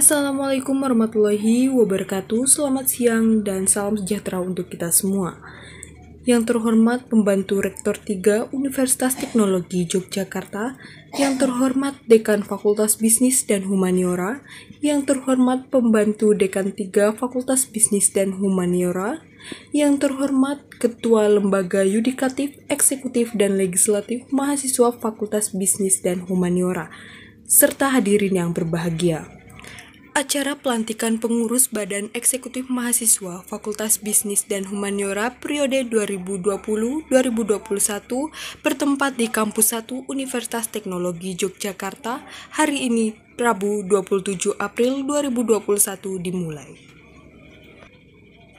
Assalamualaikum warahmatullahi wabarakatuh. Selamat siang dan salam sejahtera untuk kita semua. Yang terhormat pembantu Rektor 3 Universitas Teknologi Yogyakarta, yang terhormat Dekan Fakultas Bisnis dan Humaniora, yang terhormat pembantu Dekan 3 Fakultas Bisnis dan Humaniora, yang terhormat Ketua Lembaga Yudikatif, Eksekutif, dan Legislatif Mahasiswa Fakultas Bisnis dan Humaniora, serta hadirin yang berbahagia. Acara pelantikan pengurus Badan Eksekutif Mahasiswa Fakultas Bisnis dan Humaniora periode 2020-2021 bertempat di Kampus 1 Universitas Teknologi Yogyakarta hari ini Rabu 27 April 2021 dimulai.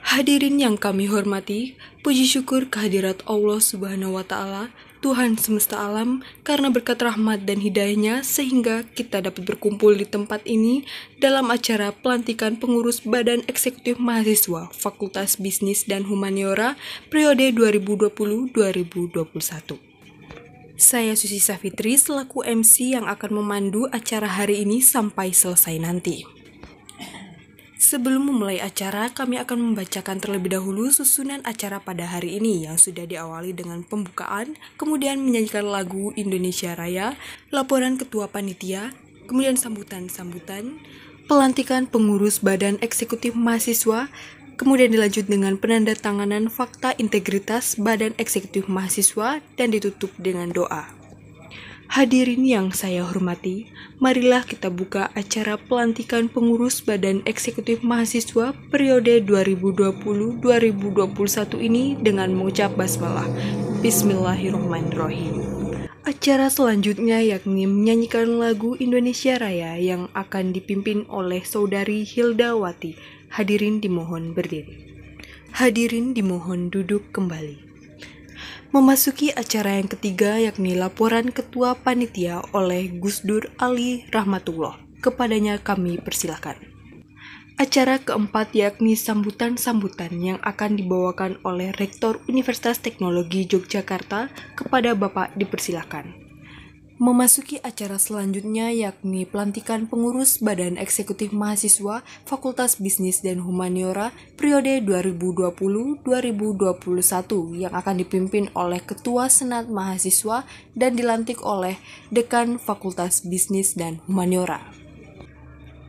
Hadirin yang kami hormati, puji syukur kehadirat Allah Subhanahu wa taala Tuhan semesta alam karena berkat rahmat dan hidayahnya sehingga kita dapat berkumpul di tempat ini dalam acara pelantikan pengurus Badan Eksekutif Mahasiswa Fakultas Bisnis dan Humaniora periode 2020-2021. Saya Susi Safitri selaku MC yang akan memandu acara hari ini sampai selesai nanti. Sebelum memulai acara, kami akan membacakan terlebih dahulu susunan acara pada hari ini yang sudah diawali dengan pembukaan, kemudian menyanyikan lagu Indonesia Raya, laporan ketua panitia, kemudian sambutan-sambutan, pelantikan pengurus Badan Eksekutif Mahasiswa, kemudian dilanjut dengan penandatanganan fakta integritas Badan Eksekutif Mahasiswa dan ditutup dengan doa. Hadirin yang saya hormati, marilah kita buka acara pelantikan pengurus Badan Eksekutif Mahasiswa periode 2020-2021 ini dengan mengucap basmalah. Bismillahirrahmanirrahim. Acara selanjutnya yakni menyanyikan lagu Indonesia Raya yang akan dipimpin oleh saudari Hilda Wati. Hadirin dimohon berdiri. Hadirin dimohon duduk kembali memasuki acara yang ketiga yakni laporan ketua panitia oleh Gus Dur Ali Rahmatullah. Kepadanya kami persilahkan. Acara keempat yakni sambutan-sambutan yang akan dibawakan oleh Rektor Universitas Teknologi Yogyakarta kepada Bapak dipersilahkan memasuki acara selanjutnya yakni pelantikan pengurus Badan Eksekutif Mahasiswa Fakultas Bisnis dan Humaniora periode 2020-2021 yang akan dipimpin oleh Ketua Senat Mahasiswa dan dilantik oleh Dekan Fakultas Bisnis dan Humaniora.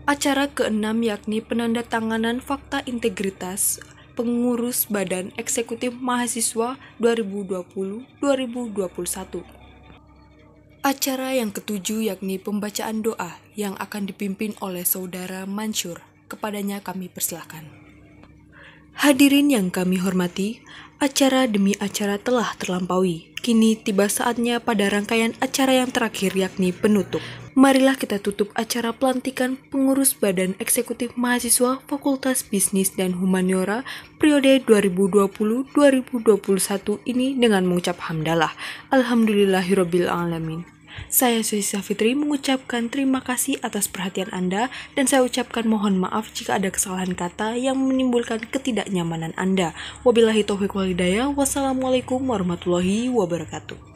Acara keenam yakni penandatanganan fakta integritas pengurus Badan Eksekutif Mahasiswa 2020-2021. Acara yang ketujuh yakni pembacaan doa yang akan dipimpin oleh saudara Mansur. Kepadanya kami persilahkan. Hadirin yang kami hormati, acara demi acara telah terlampaui. Kini tiba saatnya pada rangkaian acara yang terakhir yakni penutup. Marilah kita tutup acara pelantikan pengurus Badan Eksekutif Mahasiswa Fakultas Bisnis dan Humaniora periode 2020-2021 ini dengan mengucap hamdalah. Alhamdulillahirobbilalamin. Saya Suisa Fitri mengucapkan terima kasih atas perhatian Anda dan saya ucapkan mohon maaf jika ada kesalahan kata yang menimbulkan ketidaknyamanan Anda. Wabillahi taufiq wal hidayah. Wassalamualaikum warahmatullahi wabarakatuh.